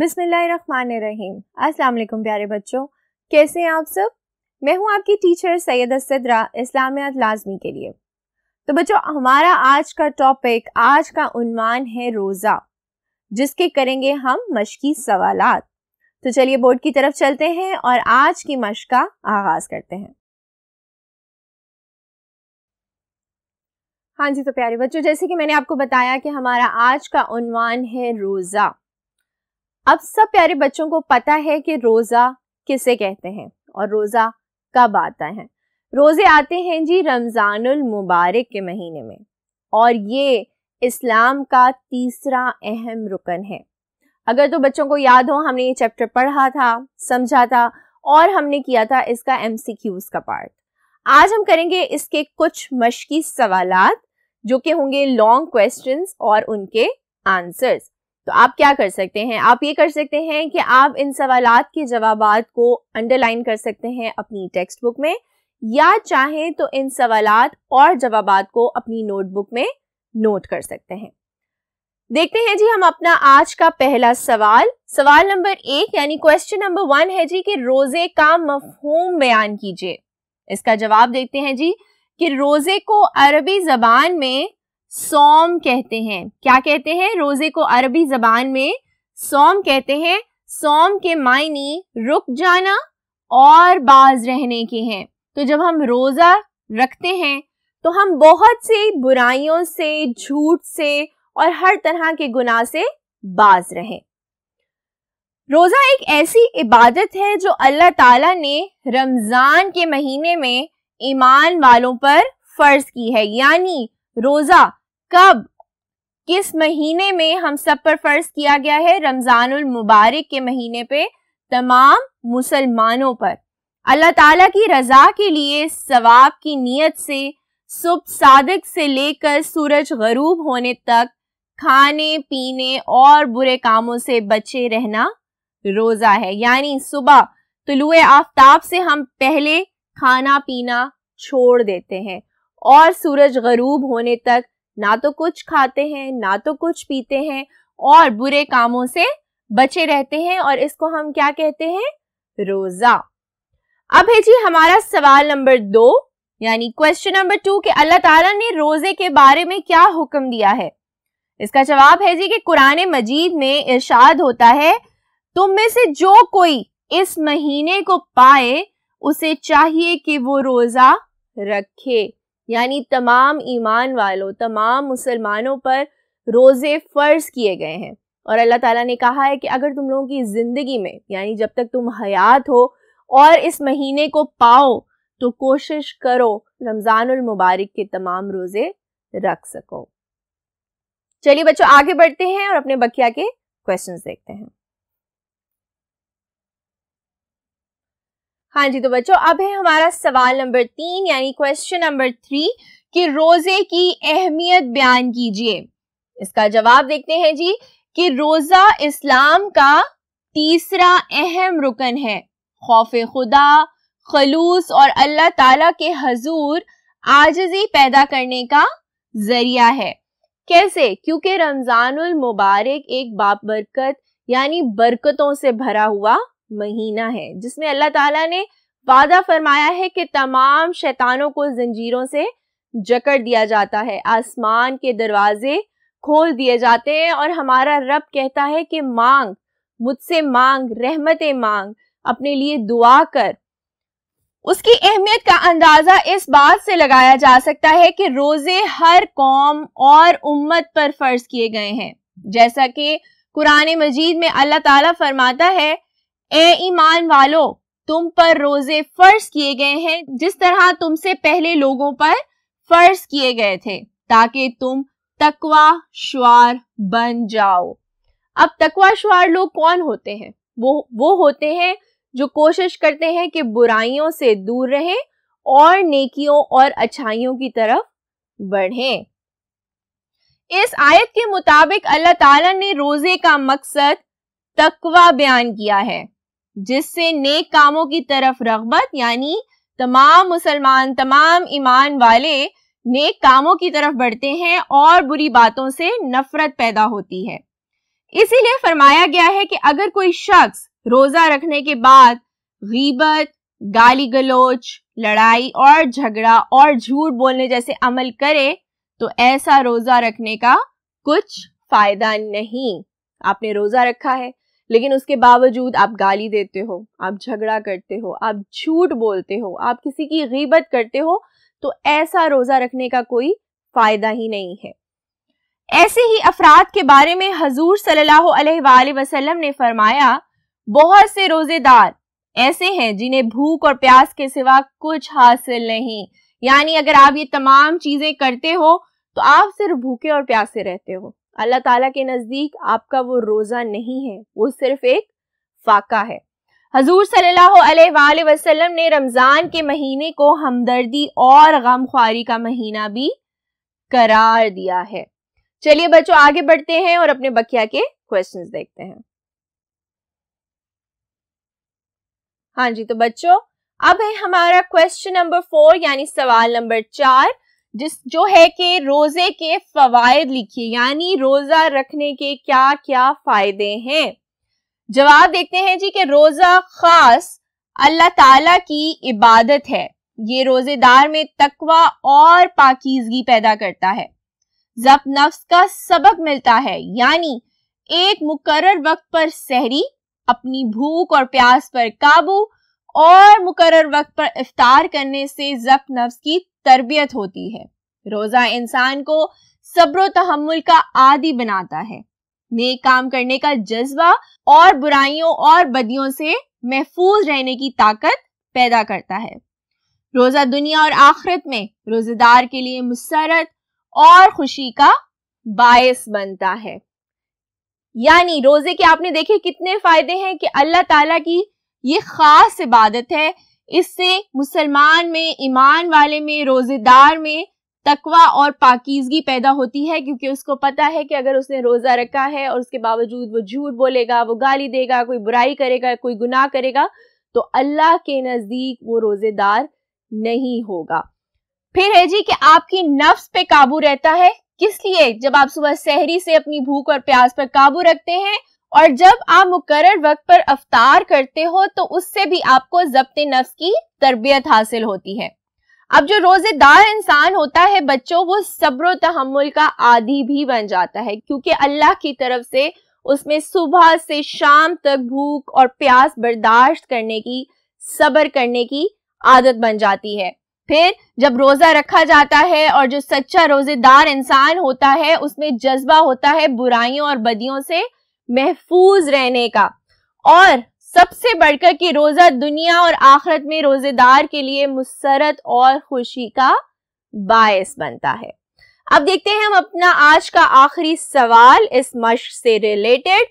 बिसमीम अस्सलाम प्यारे बच्चों कैसे हैं आप सब मैं हूं आपकी टीचर सैयद सिद्रा इस्लामियात लाजमी के लिए तो बच्चों हमारा आज का टॉपिक आज का उन्वान है रोज़ा जिसके करेंगे हम मशकी सवालात तो चलिए बोर्ड की तरफ चलते हैं और आज की मश का आगाज़ करते हैं हाँ जी तो प्यारे बच्चों जैसे कि मैंने आपको बताया कि हमारा आज का उन्वान है रोज़ा अब सब प्यारे बच्चों को पता है कि रोज़ा किसे कहते हैं और रोज़ा कब आता है रोज़े आते हैं जी रमज़ानुल मुबारक के महीने में और ये इस्लाम का तीसरा अहम रुकन है अगर तो बच्चों को याद हो हमने ये चैप्टर पढ़ा था समझा था और हमने किया था इसका एम का पार्ट आज हम करेंगे इसके कुछ मशकी सवाल जो कि होंगे लॉन्ग क्वेश्चंस और उनके आंसर्स तो आप क्या कर सकते हैं आप ये कर सकते हैं कि आप इन सवालात के जवाब को अंडरलाइन कर सकते हैं अपनी टेक्स्ट बुक में या चाहें तो इन सवालात और जवाब को अपनी नोटबुक में नोट कर सकते हैं देखते हैं जी हम अपना आज का पहला सवाल सवाल नंबर एक यानी क्वेश्चन नंबर वन है जी कि रोजे का मफहूम बयान कीजिए इसका जवाब देखते हैं जी कि रोजे को अरबी जबान में सोम कहते हैं क्या कहते हैं रोजे को अरबी जबान में सोम कहते हैं सोम के मायने रुक जाना और बाज रहने के हैं तो जब हम रोजा रखते हैं तो हम बहुत से बुराइयों से झूठ से और हर तरह के गुनाह से बाज रहे रोजा एक ऐसी इबादत है जो अल्लाह ताला ने रमजान के महीने में ईमान वालों पर फर्ज की है यानी रोजा कब किस महीने में हम सब पर फर्ज किया गया है रमजानुल मुबारक के महीने पे तमाम मुसलमानों पर अल्लाह ताला की रजा के लिए सवाब की नीयत से सुबह सादक से लेकर सूरज गरूब होने तक खाने पीने और बुरे कामों से बचे रहना रोज़ा है यानी सुबह तुलुए आफ्ताब से हम पहले खाना पीना छोड़ देते हैं और सूरज गरूब होने तक ना तो कुछ खाते हैं ना तो कुछ पीते हैं और बुरे कामों से बचे रहते हैं और इसको हम क्या कहते हैं रोजा अब है जी हमारा सवाल नंबर दो यानी क्वेश्चन नंबर टू के अल्लाह ताला ने रोजे के बारे में क्या हुक्म दिया है इसका जवाब है जी कि कुरान मजीद में इर्शाद होता है तुम में से जो कोई इस महीने को पाए उसे चाहिए कि वो रोजा रखे यानी तमाम ईमान वालों तमाम मुसलमानों पर रोज़े फ़र्ज़ किए गए हैं और अल्लाह ताला ने कहा है कि अगर तुम लोगों की ज़िंदगी में यानी जब तक तुम हयात हो और इस महीने को पाओ तो कोशिश करो रमज़ानुल मुबारक के तमाम रोज़े रख सको चलिए बच्चों आगे बढ़ते हैं और अपने बकिया के क्वेश्चंस देखते हैं हाँ जी तो बच्चों अब है हमारा सवाल नंबर तीन यानी क्वेश्चन नंबर थ्री कि रोजे की अहमियत बयान कीजिए इसका जवाब देखते हैं जी कि रोजा इस्लाम का तीसरा अहम रुकन है खौफ खुदा खलूस और अल्लाह ताला के हजूर आजजी पैदा करने का जरिया है कैसे क्योंकि रमजानुल मुबारक एक बाबरकत यानी बरकतों से भरा हुआ महीना है जिसमें अल्लाह ताला ने वादा फरमाया है कि तमाम शैतानों को जंजीरों से जकड़ दिया जाता है आसमान के दरवाजे खोल दिए जाते हैं और हमारा रब कहता है कि मांग मुझसे मांग रहमतें मांग अपने लिए दुआ कर उसकी अहमियत का अंदाजा इस बात से लगाया जा सकता है कि रोजे हर कौम और उम्मत पर फर्ज किए गए हैं जैसा कि कुरान मजीद में अल्लाह ताला फरमाता है ए ईमान वालो तुम पर रोजे फर्ज किए गए हैं जिस तरह तुमसे पहले लोगों पर फर्ज किए गए थे ताकि तुम तकवा शुआर बन जाओ अब तकवा शुआर लोग कौन होते हैं वो वो होते हैं जो कोशिश करते हैं कि बुराइयों से दूर रहें और नेकियों और अच्छाइयों की तरफ बढ़ें इस आयत के मुताबिक अल्लाह ताला ने रोजे का मकसद तकवा बयान किया है जिससे नेक कामों की तरफ रगबत यानी तमाम मुसलमान तमाम ईमान वाले नेक कामों की तरफ बढ़ते हैं और बुरी बातों से नफरत पैदा होती है इसीलिए फरमाया गया है कि अगर कोई शख्स रोजा रखने के बाद गीबत गाली गलोच लड़ाई और झगड़ा और झूठ बोलने जैसे अमल करे तो ऐसा रोजा रखने का कुछ फायदा नहीं आपने रोजा रखा है लेकिन उसके बावजूद आप गाली देते हो आप झगड़ा करते हो आप झूठ बोलते हो आप किसी की गीबत करते हो तो ऐसा रोज़ा रखने का कोई फ़ायदा ही नहीं है ऐसे ही अफराद के बारे में हजूर सल्लल्लाहु वसल्लम ने फरमाया बहुत से रोज़ेदार ऐसे हैं जिन्हें भूख और प्यास के सिवा कुछ हासिल नहीं यानी अगर आप ये तमाम चीज़ें करते हो तो आप सिर्फ भूखे और प्यासे रहते हो अल्लाह ताला के नज़दीक आपका वो रोज़ा नहीं है वो सिर्फ एक फाका है हजूर सल्लल्लाहु अलैहि वसल्लम ने रमज़ान के महीने को हमदर्दी और गम का महीना भी करार दिया है चलिए बच्चों आगे बढ़ते हैं और अपने बकिया के क्वेश्चन देखते हैं हाँ जी तो बच्चों अब है हमारा क्वेश्चन नंबर फोर यानी सवाल नंबर चार जिस जो है कि रोजे के फवायद लिखिए यानी रोजा रखने के क्या क्या फायदे हैं जवाब देखते हैं जी कि रोजा खास अल्लाह ताला की इबादत है ये रोजेदार में तकवा और पाकिजगी पैदा करता है जब नफ्स का सबक मिलता है यानी एक मुकर्र वक्त पर सहरी अपनी भूख और प्यास पर काबू और मुकर वक्त पर इफ्तार करने से जब्त नफ्स की तरबियत होती है रोज़ा इंसान को सब्र तहमुल का आदि बनाता है नेक काम करने का जज्बा और बुराइयों और बदियों से महफूज रहने की ताकत पैदा करता है रोज़ा दुनिया और आखिरत में रोज़ेदार के लिए मुसरत और खुशी का बायस बनता है यानी रोज़े के आपने देखे कितने फ़ायदे हैं कि अल्लाह ताला की ये खास इबादत है इससे मुसलमान में ईमान वाले में रोजेदार में तकवा और पाकिजगी पैदा होती है क्योंकि उसको पता है कि अगर उसने रोज़ा रखा है और उसके बावजूद वो झूठ बोलेगा वो गाली देगा कोई बुराई करेगा कोई गुनाह करेगा तो अल्लाह के नज़दीक वो रोज़ेदार नहीं होगा फिर है जी कि आपकी नफ्स पे काबू रहता है किस लिए जब आप सुबह सहरी से अपनी भूख और प्यास पर काबू रखते हैं और जब आप मुकर वक्त पर अवतार करते हो तो उससे भी आपको जब्त नफ्स की तरबियत हासिल होती है अब जो रोजेदार इंसान होता है बच्चों वो सब्र तहमुल का आदि भी बन जाता है क्योंकि अल्लाह की तरफ से उसमें सुबह से शाम तक भूख और प्यास बर्दाश्त करने की सब्र करने की आदत बन जाती है फिर जब रोजा रखा जाता है और जो सच्चा रोजेदार इंसान होता है उसमें जज्बा होता है बुराइयों और बदियों से महफूज रहने का और सबसे बढ़कर कि रोजा दुनिया और आखरत में रोजेदार के लिए मुसरत और खुशी का बायस बनता है अब देखते हैं हम अपना आज का आखिरी सवाल इस मश से रिलेटेड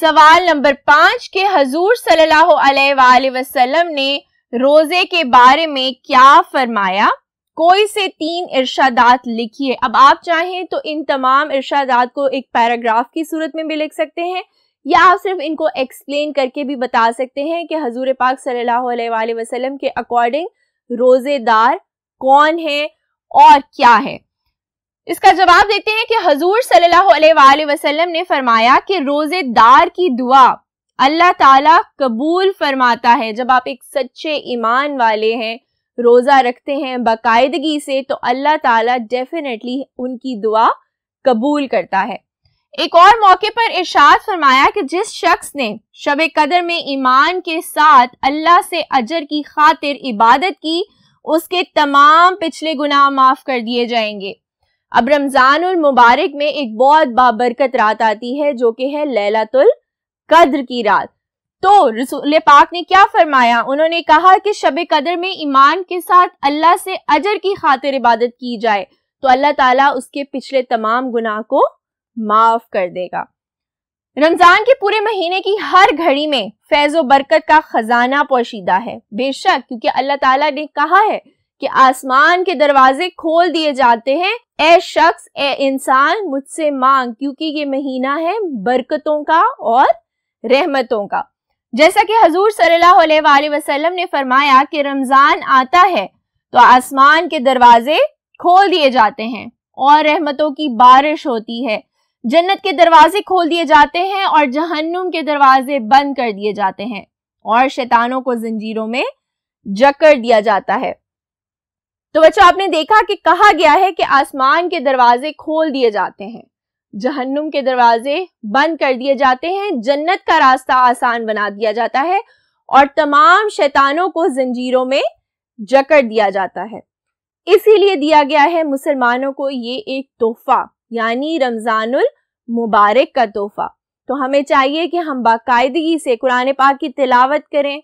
सवाल नंबर पांच के हजूर सल्लल्लाहु अलैहि वसल्लम ने रोजे के बारे में क्या फरमाया कोई से तीन इर्शादात लिखिए अब आप चाहें तो इन तमाम इर्शादात को एक पैराग्राफ की सूरत में भी लिख सकते हैं या आप सिर्फ इनको एक्सप्लेन करके भी बता सकते हैं कि हजूर पाक सल्लल्लाहु अलैहि वसल्लम के अकॉर्डिंग रोज़ेदार कौन है और क्या है इसका जवाब देते हैं कि हजूर सल्लल्लाहु अलैहि वसल्लम ने फरमाया कि रोज़ेदार की दुआ अल्लाह ताला कबूल फरमाता है जब आप एक सच्चे ईमान वाले हैं रोज़ा रखते हैं बाकायदगी से तो अल्लाह ताला डेफिनेटली उनकी दुआ कबूल करता है एक और मौके पर इरशाद फरमाया कि जिस शख्स ने शब कदर में ईमान के साथ अल्लाह से अजर की खातिर इबादत की उसके तमाम पिछले गुनाह माफ कर दिए जाएंगे अब रमजान मुबारक में एक बहुत बाबरकत रात आती है जो कि है लैलातुल कद्र की रात तो रसूल पाक ने क्या फरमाया उन्होंने कहा कि शब कदर में ईमान के साथ अल्लाह से अजर की खातिर इबादत की जाए तो अल्लाह ताला उसके पिछले तमाम गुनाह को माफ कर देगा रमजान के पूरे महीने की हर घड़ी में फैज़ बरकत का खजाना पोशीदा है बेशक क्योंकि अल्लाह ताला ने कहा है कि आसमान के दरवाजे खोल दिए जाते हैं ए शख्स ए इंसान मुझसे मांग क्योंकि ये महीना है बरकतों का और रहमतों का जैसा कि हजूर सल्लल्लाहु वसल्लम ने फरमाया कि रमज़ान आता है तो आसमान के दरवाजे खोल दिए जाते हैं और रहमतों की बारिश होती है जन्नत के दरवाजे खोल दिए जाते हैं और जहन्नुम के दरवाजे बंद कर दिए जाते हैं और शैतानों को जंजीरों में जकड़ दिया जाता है तो बच्चों आपने देखा कि कहा गया है कि आसमान के दरवाजे खोल दिए जाते हैं जहन्नुम के दरवाजे बंद कर दिए जाते हैं जन्नत का रास्ता आसान बना दिया जाता है और तमाम शैतानों को जंजीरों में जकड़ दिया जाता है इसीलिए दिया गया है मुसलमानों को ये एक तोहफा यानी रमजानुल मुबारक का तोहफा तो हमें चाहिए कि हम बाकायदगी से कुरान पाक की तिलावत करें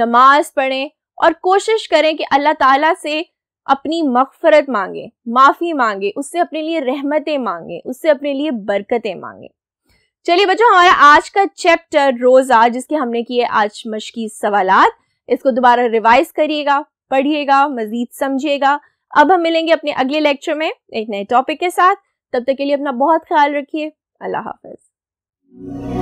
नमाज पढ़ें और कोशिश करें कि अल्लाह ताला से अपनी मगफरत मांगे माफ़ी मांगे उससे अपने लिए रहमतें मांगे उससे अपने लिए बरकतें मांगे चलिए बच्चों हमारा आज का चैप्टर रोज़ा जिसके हमने किए आज मशकी सवालात इसको दोबारा रिवाइज करिएगा पढ़िएगा मज़ीद समझिएगा अब हम मिलेंगे अपने अगले लेक्चर में एक नए टॉपिक के साथ तब तक के लिए अपना बहुत ख्याल रखिए अल्लाह हाफिज़